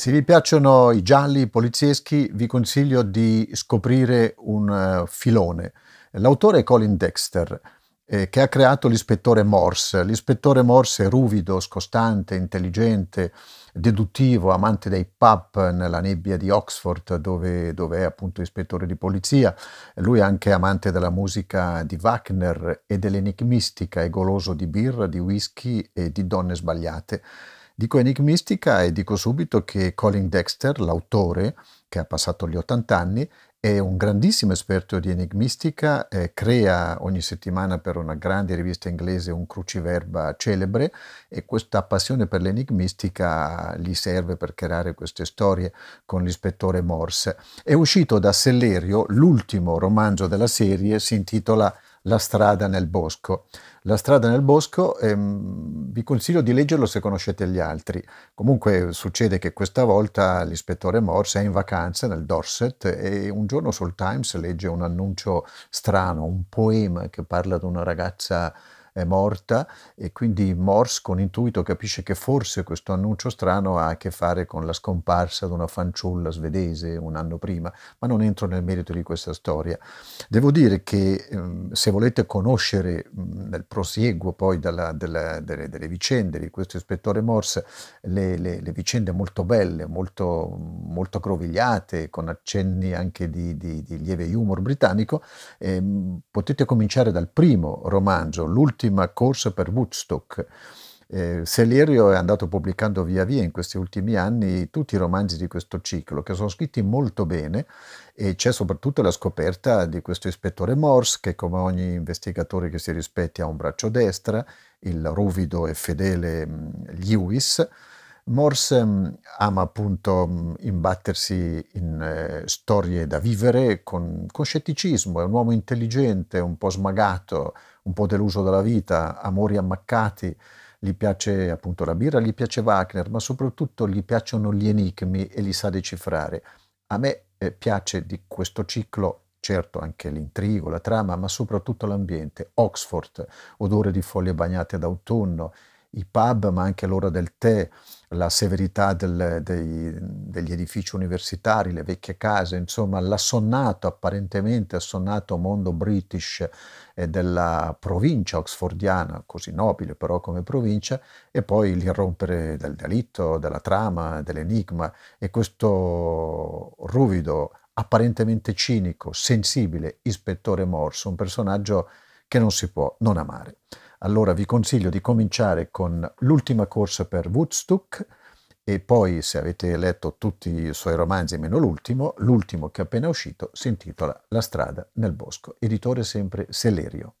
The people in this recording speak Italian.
Se vi piacciono i gialli polizieschi, vi consiglio di scoprire un eh, filone. L'autore è Colin Dexter, eh, che ha creato l'ispettore Morse. L'ispettore Morse è ruvido, scostante, intelligente, deduttivo, amante dei pub nella nebbia di Oxford, dove, dove è appunto ispettore di polizia. Lui è anche amante della musica di Wagner e dell'enigmistica, è goloso di birra, di whisky e di donne sbagliate. Dico enigmistica e dico subito che Colin Dexter, l'autore, che ha passato gli 80 anni, è un grandissimo esperto di enigmistica, eh, crea ogni settimana per una grande rivista inglese un cruciverba celebre e questa passione per l'enigmistica gli serve per creare queste storie con l'ispettore Morse. È uscito da Sellerio l'ultimo romanzo della serie, si intitola la strada nel bosco. La strada nel bosco ehm, vi consiglio di leggerlo se conoscete gli altri. Comunque succede che questa volta l'ispettore Morse è in vacanza nel Dorset e un giorno sul Times legge un annuncio strano, un poema che parla di una ragazza è morta e quindi Morse con intuito capisce che forse questo annuncio strano ha a che fare con la scomparsa di una fanciulla svedese un anno prima, ma non entro nel merito di questa storia. Devo dire che ehm, se volete conoscere mh, nel prosieguo poi dalla, della, delle, delle, vicende di questo ispettore Morse, le, le, le vicende molto belle, molto, molto grovigliate, con accenni anche di, di, di lieve humor britannico, ehm, potete cominciare dal primo romanzo, l'ultimo l'ultima corsa per Woodstock. Eh, Seliero è andato pubblicando via via in questi ultimi anni tutti i romanzi di questo ciclo, che sono scritti molto bene e c'è soprattutto la scoperta di questo ispettore Morse, che come ogni investigatore che si rispetti ha un braccio destra, il ruvido e fedele mm, Lewis, Morse mm, ama appunto mm, imbattersi in eh, storie da vivere con, con, scetticismo, è un uomo intelligente, un po' smagato, un po' deluso dalla vita, amori ammaccati, gli piace appunto la birra, gli piace Wagner, ma soprattutto gli piacciono gli enigmi e li sa decifrare. A me eh, piace di questo ciclo certo anche l'intrigo, la trama, ma soprattutto l'ambiente, Oxford, odore di foglie bagnate d'autunno, i pub, ma anche l'ora del tè, la severità del, dei, degli edifici universitari, le vecchie case, insomma l'assonnato, apparentemente assonnato mondo british eh, della provincia oxfordiana, così nobile però come provincia, e poi l'irrompere del delitto, della trama, dell'enigma e questo ruvido, apparentemente cinico, sensibile, ispettore Morso, un personaggio che non si può non amare. Allora vi consiglio di cominciare con l'ultima corsa per Woodstock e poi, se avete letto tutti i suoi romanzi meno l'ultimo, l'ultimo che è appena uscito si intitola La strada nel bosco, editore sempre Selerio.